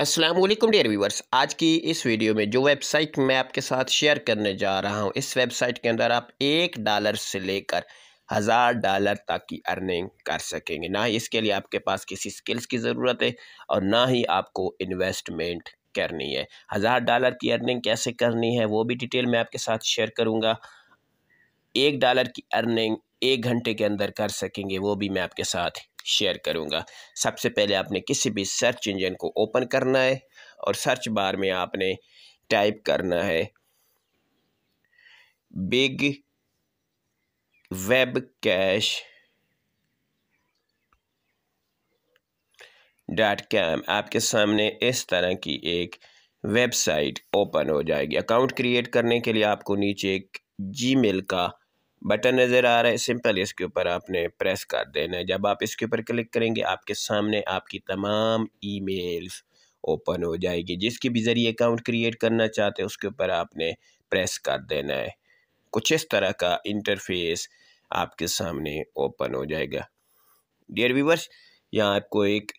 Aslam dear viewers आज की इस वीडियो में जो वेबसाइट मैं आपके साथ शेयर करने जा रहा हूँ इस वेबसाइट के अंदर आप एक डॉलर से लेकर हज़ार डॉलर तक की अर्निंग कर सकेंगे ना ही इसके लिए आपके पास किसी स्किल्स की ज़रूरत है और ना ही आपको इन्वेस्टमेंट करनी है हज़ार डॉलर की अर्निंग कैसे करनी है वो भी डिटेल मैं आपके साथ शेयर करूँगा एक डॉलर की अर्निंग एक घंटे के अंदर कर सकेंगे वो भी मैं आपके साथ शेयर करूँगा सबसे पहले आपने किसी भी सर्च इंजन को ओपन करना है और सर्च बार में आपने टाइप करना है big web cash dot com आपके सामने इस तरह की एक वेबसाइट ओपन हो जाएगी अकाउंट क्रिएट करने के लिए आपको नीचे एक जीमेल का बटन नज़र आ रहा है सिंपल इसके ऊपर आपने प्रेस कर देना है जब आप इसके ऊपर क्लिक करेंगे आपके सामने आपकी तमाम ईमेल्स ओपन हो जाएगी जिसके भी ज़रिए अकाउंट क्रिएट करना चाहते हैं उसके ऊपर आपने प्रेस कर देना है कुछ इस तरह का इंटरफेस आपके सामने ओपन हो जाएगा डियर व्यूवर्स यहाँ आपको एक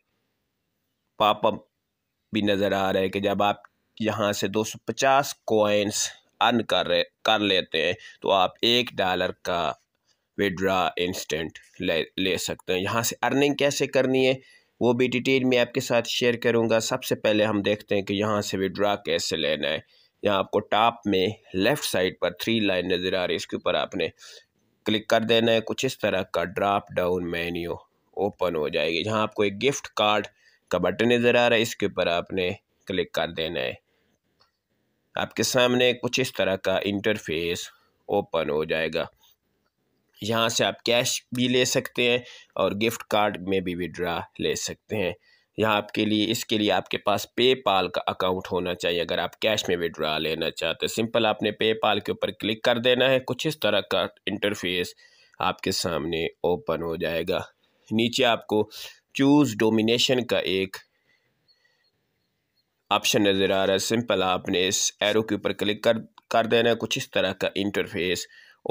पापअप भी नज़र आ रहा है कि जब आप यहाँ से 250 सौ कॉइन्स अर्न कर कर लेते हैं तो आप एक डॉलर का विड्रा इंस्टेंट ले ले सकते हैं यहाँ से अर्निंग कैसे करनी है वो भी डिटेल में आपके साथ शेयर करूँगा सबसे पहले हम देखते हैं कि यहाँ से विड्रा कैसे लेना है यहाँ आपको टॉप में लेफ़्ट साइड पर थ्री लाइन नज़र आ रही है इसके ऊपर आपने क्लिक कर देना है कुछ इस तरह का ड्राप डाउन मेन्यू ओपन हो जाएगी जहाँ आपको एक गिफ्ट कार्ड का बटन नज़र आ रहा है इसके ऊपर आपने क्लिक कर देना है आपके सामने कुछ इस तरह का इंटरफेस ओपन हो जाएगा यहाँ से आप कैश भी ले सकते हैं और गिफ्ट कार्ड में भी विड्रा ले सकते हैं यहाँ आपके लिए इसके लिए आपके पास पेपाल का अकाउंट होना चाहिए अगर आप कैश में विड्रा लेना चाहते हैं सिंपल आपने पेपाल के ऊपर क्लिक कर देना है कुछ इस तरह का इंटरफेस आपके सामने ओपन हो जाएगा नीचे आपको चूज़ डोमिनेशन का एक ऑप्शन नज़र आ रहा है सिंपल आपने इस एरो के ऊपर क्लिक कर कर देना है कुछ इस तरह का इंटरफेस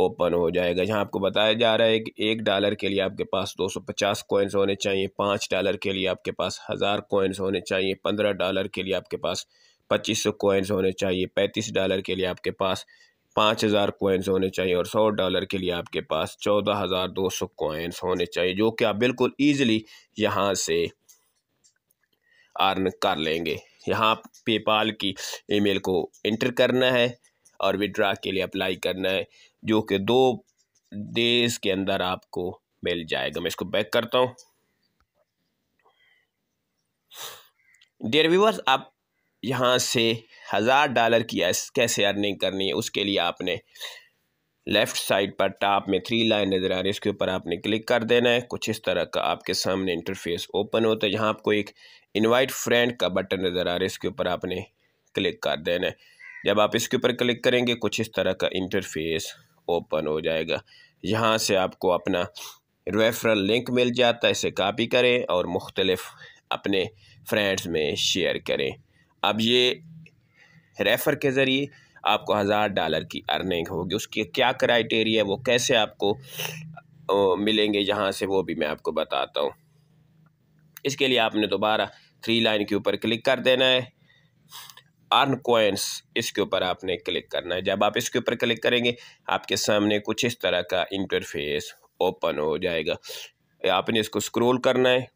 ओपन हो जाएगा जहाँ आपको बताया जा रहा है कि एक डॉलर के लिए आपके पास 250 कॉइन्स होने चाहिए पाँच डॉलर के लिए आपके पास हज़ार कॉइन्स होने चाहिए पंद्रह डॉलर के लिए आपके पास पच्चीस सौ कोइंस होने चाहिए पैंतीस डॉलर के लिए आपके पास पाँच हज़ार कोइंस होने चाहिए और सौ डॉलर के लिए आपके पास चौदह हज़ार दो सौ कोइंस होने चाहिए जो कि आप बिल्कुल ईजिली यहाँ से अर्न कर लेंगे यहाँ पेपाल की ईमेल को एंटर करना है और विड्रा के लिए अप्लाई करना है जो कि दो देश के अंदर आपको मिल जाएगा मैं इसको बैक करता हूँ डेयर व्यूवर्स आप यहाँ से हज़ार डॉलर की कैसे अर्निंग करनी है उसके लिए आपने लेफ़्ट साइड पर टॉप में थ्री लाइन नज़र आ रही है इसके ऊपर आपने क्लिक कर देना है कुछ इस तरह का आपके सामने इंटरफेस ओपन होता है यहाँ आपको एक इनवाइट फ्रेंड का बटन नज़र आ रहा है इसके ऊपर आपने क्लिक कर देना है जब आप इसके ऊपर क्लिक करेंगे कुछ इस तरह का इंटरफेस ओपन हो जाएगा यहाँ से आपको अपना रेफरल लिंक मिल जाता है इसे कापी करें और मुख्तलफ़ अपने फ्रेंड्स में शेयर करें अब ये रेफ़र के ज़रिए आपको हज़ार डॉलर की अर्निंग होगी उसकी क्या क्राइटेरिया है वो कैसे आपको मिलेंगे यहाँ से वो भी मैं आपको बताता हूँ इसके लिए आपने दोबारा थ्री लाइन के ऊपर क्लिक कर देना है अर्न कोइंस इसके ऊपर आपने क्लिक करना है जब आप इसके ऊपर क्लिक करेंगे आपके सामने कुछ इस तरह का इंटरफेस ओपन हो जाएगा आपने इसको स्क्रॉल करना है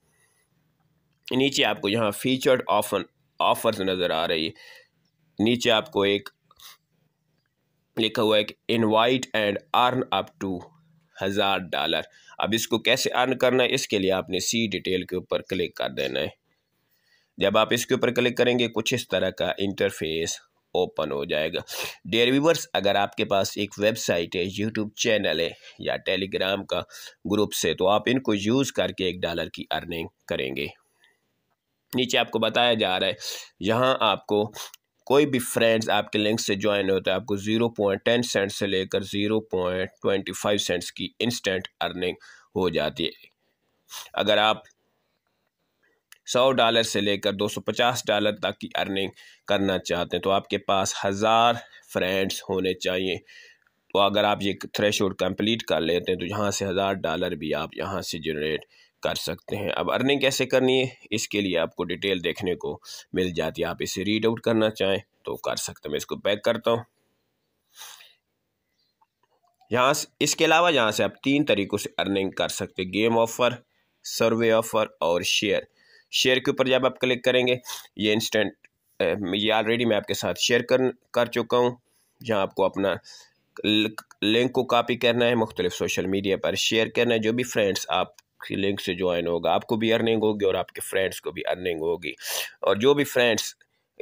नीचे आपको यहाँ फीचर्ड ऑफर ऑफर्स नज़र आ रही है नीचे आपको एक लिखा हुआ है कि invite and earn up to हज़ार डॉलर अब इसको कैसे अर्न करना है इसके लिए आपने सी डिटेल के ऊपर क्लिक कर देना है जब आप इसके ऊपर क्लिक करेंगे कुछ इस तरह का इंटरफेस ओपन हो जाएगा डेयर व्यूवर्स अगर आपके पास एक वेबसाइट है यूट्यूब चैनल है या टेलीग्राम का ग्रुप से तो आप इनको यूज़ करके एक डॉलर की अर्निंग करेंगे नीचे आपको बताया जा रहा है यहाँ आपको कोई भी फ्रेंड्स आपके लिंक से ज्वाइन होता है आपको ज़ीरो पॉइंट टेन सेंट से लेकर zero point twenty five cents की इंस्टेंट अर्निंग हो जाती है अगर आप सौ डॉलर से लेकर दो सौ पचास डॉलर तक की अर्निंग करना चाहते हैं तो आपके पास हज़ार फ्रेंड्स होने चाहिए तो अगर आप ये थ्रेश कंप्लीट कर लेते हैं तो यहाँ से हज़ार डॉलर भी आप यहाँ से जनरेट कर सकते हैं अब अर्निंग कैसे करनी है इसके लिए आपको डिटेल देखने को मिल जाती है आप इसे रीड आउट करना चाहें तो कर सकते हैं मैं इसको पैक करता हूँ यहाँ इसके अलावा यहाँ से आप तीन तरीक़ों से अर्निंग कर सकते गेम ऑफ़र सर्वे ऑफ़र और शेयर शेयर के ऊपर जब आप क्लिक करेंगे ये इंस्टेंट ये ऑलरेडी मैं आपके साथ शेयर कर कर चुका हूँ जहाँ आपको अपना लिंक को कॉपी करना है मुख्तलिफ सोशल मीडिया पर शेयर करना है जो भी फ्रेंड्स आप की लिंक से ज्वाइन होगा आपको भी अर्निंग होगी और आपके फ्रेंड्स को भी अर्निंग होगी और जो भी फ्रेंड्स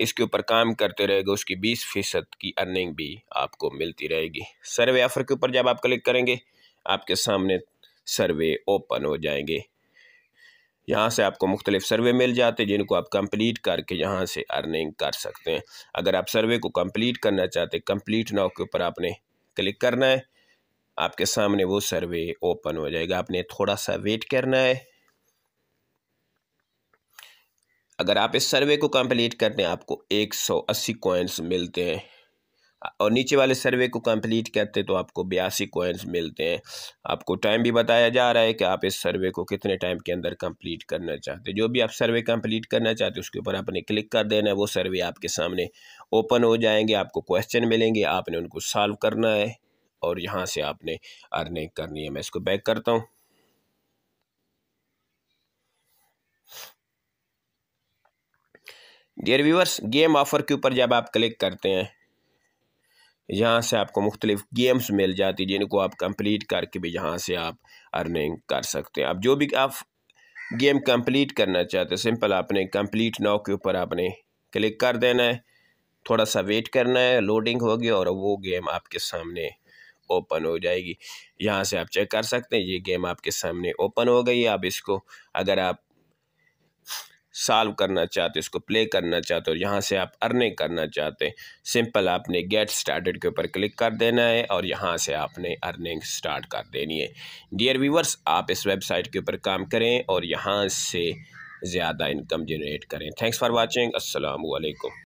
इसके ऊपर काम करते रहेगा उसकी बीस फीसद की अर्निंग भी आपको मिलती रहेगी सर्वे ऑफर के ऊपर जब आप क्लिक करेंगे आपके सामने सर्वे ओपन हो जाएंगे यहाँ से आपको मुख्तलिफ सर्वे मिल जाते हैं जिनको आप कंप्लीट करके यहाँ से अर्निंग कर सकते हैं अगर आप सर्वे को कंप्लीट करना चाहते कंप्लीट नाव के ऊपर आपने क्लिक करना है आपके सामने वो सर्वे ओपन हो जाएगा आपने थोड़ा सा वेट करना है अगर आप इस सर्वे को कंप्लीट करते हैं आपको 180 कॉइन्स मिलते हैं और नीचे वाले सर्वे को कंप्लीट करते हैं तो आपको बयासी कॉइन्स मिलते हैं आपको टाइम भी बताया जा रहा है कि आप इस सर्वे को कितने टाइम के अंदर कंप्लीट करना चाहते जो भी आप सर्वे कंप्लीट करना चाहते उसके ऊपर आपने क्लिक कर देना है वो सर्वे आपके सामने ओपन हो जाएंगे आपको क्वेश्चन मिलेंगे आपने उनको सॉल्व करना है और यहाँ से आपने अर्निंग करनी है मैं इसको बैक करता हूँ डियर व्यूवर्स गेम ऑफ़र के ऊपर जब आप क्लिक करते हैं यहाँ से आपको मुख्तलिफ़ गेम्स मिल जाती जिनको आप कंप्लीट करके भी यहाँ से आप अर्निंग कर सकते हैं आप जो भी आप गेम कंप्लीट करना चाहते हैं सिंपल आपने कंप्लीट नाउ के ऊपर आपने क्लिक कर देना है थोड़ा सा वेट करना है लोडिंग होगी और वो गेम आपके सामने ओपन हो जाएगी यहाँ से आप चेक कर सकते हैं ये गेम आपके सामने ओपन हो गई है आप इसको अगर आप सॉल्व करना चाहते इसको प्ले करना चाहते हो यहाँ से आप अर्निंग करना चाहते हैं सिंपल आपने गेट स्टार्टेड के ऊपर क्लिक कर देना है और यहाँ से आपने अर्निंग स्टार्ट कर देनी है डियर व्यूवर्स आप इस वेबसाइट के ऊपर काम करें और यहाँ से ज़्यादा इनकम जनरेट करें थैंक्स फॉर वाचिंग अस्सलाम वालेकुम